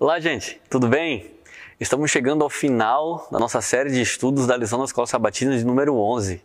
Olá, gente, tudo bem? Estamos chegando ao final da nossa série de estudos da lição da Escola Sabatina de número 11,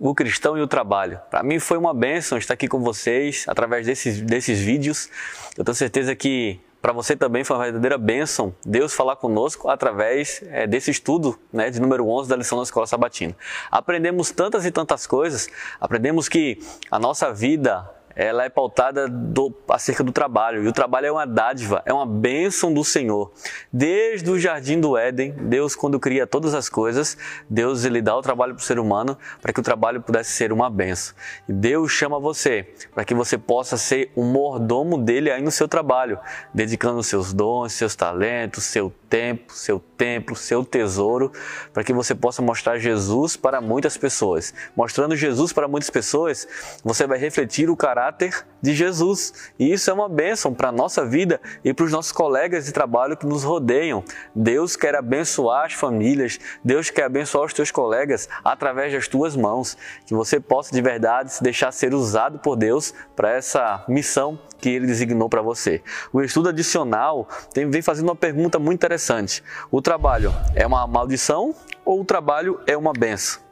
O Cristão e o Trabalho. Para mim foi uma bênção estar aqui com vocês através desses, desses vídeos. Eu tenho certeza que para você também foi uma verdadeira bênção Deus falar conosco através é, desse estudo né, de número 11 da lição da Escola Sabatina. Aprendemos tantas e tantas coisas, aprendemos que a nossa vida ela é pautada do, acerca do trabalho. E o trabalho é uma dádiva, é uma bênção do Senhor. Desde o jardim do Éden, Deus, quando cria todas as coisas, Deus ele dá o trabalho para o ser humano para que o trabalho pudesse ser uma bênção. E Deus chama você para que você possa ser um mordomo dele aí no seu trabalho, dedicando seus dons, seus talentos, seu tempo, seu tempo templo, seu tesouro, para que você possa mostrar Jesus para muitas pessoas. Mostrando Jesus para muitas pessoas, você vai refletir o caráter de Jesus. E isso é uma bênção para a nossa vida e para os nossos colegas de trabalho que nos rodeiam. Deus quer abençoar as famílias, Deus quer abençoar os teus colegas através das tuas mãos. Que você possa de verdade se deixar ser usado por Deus para essa missão que ele designou para você. O estudo adicional tem, vem fazendo uma pergunta muito interessante: o trabalho é uma maldição ou o trabalho é uma benção?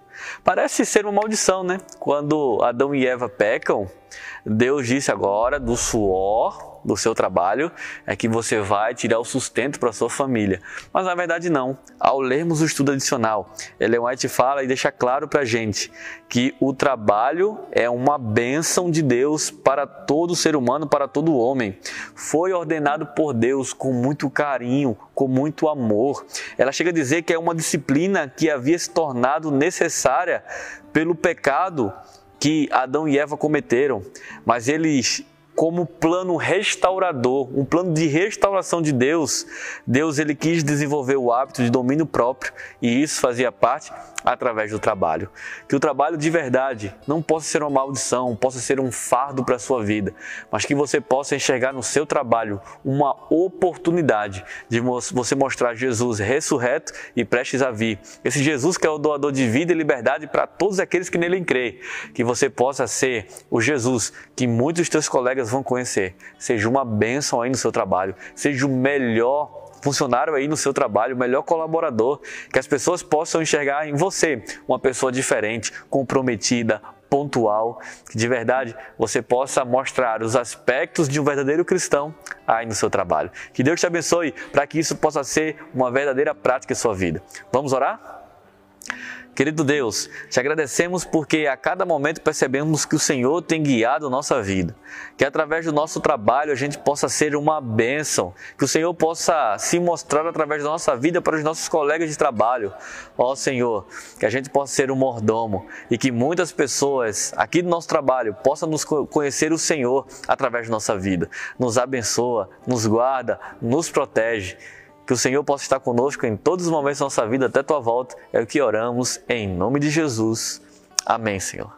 Parece ser uma maldição, né? Quando Adão e Eva pecam, Deus disse agora do suor do seu trabalho é que você vai tirar o sustento para sua família. Mas na verdade não. Ao lermos o estudo adicional, Ellen White fala e deixa claro para a gente que o trabalho é uma bênção de Deus para todo ser humano, para todo homem. Foi ordenado por Deus com muito carinho, com muito amor. Ela chega a dizer que é uma disciplina que havia se tornado necessária pelo pecado que Adão e Eva cometeram, mas eles como plano restaurador, um plano de restauração de Deus. Deus ele quis desenvolver o hábito de domínio próprio e isso fazia parte através do trabalho. Que o trabalho de verdade não possa ser uma maldição, possa ser um fardo para a sua vida, mas que você possa enxergar no seu trabalho uma oportunidade de você mostrar Jesus ressurreto e prestes a vir. Esse Jesus que é o doador de vida e liberdade para todos aqueles que nele creem. Que você possa ser o Jesus que muitos teus colegas colegas vão conhecer. Seja uma bênção aí no seu trabalho, seja o melhor funcionário aí no seu trabalho, o melhor colaborador, que as pessoas possam enxergar em você uma pessoa diferente, comprometida, pontual, que de verdade você possa mostrar os aspectos de um verdadeiro cristão aí no seu trabalho. Que Deus te abençoe para que isso possa ser uma verdadeira prática em sua vida. Vamos orar? Querido Deus, te agradecemos porque a cada momento percebemos que o Senhor tem guiado nossa vida. Que através do nosso trabalho a gente possa ser uma bênção. Que o Senhor possa se mostrar através da nossa vida para os nossos colegas de trabalho. Ó oh, Senhor, que a gente possa ser um mordomo e que muitas pessoas aqui do nosso trabalho possam nos conhecer o Senhor através da nossa vida. Nos abençoa, nos guarda, nos protege. Que o Senhor possa estar conosco em todos os momentos da nossa vida até tua volta. É o que oramos em nome de Jesus. Amém, Senhor.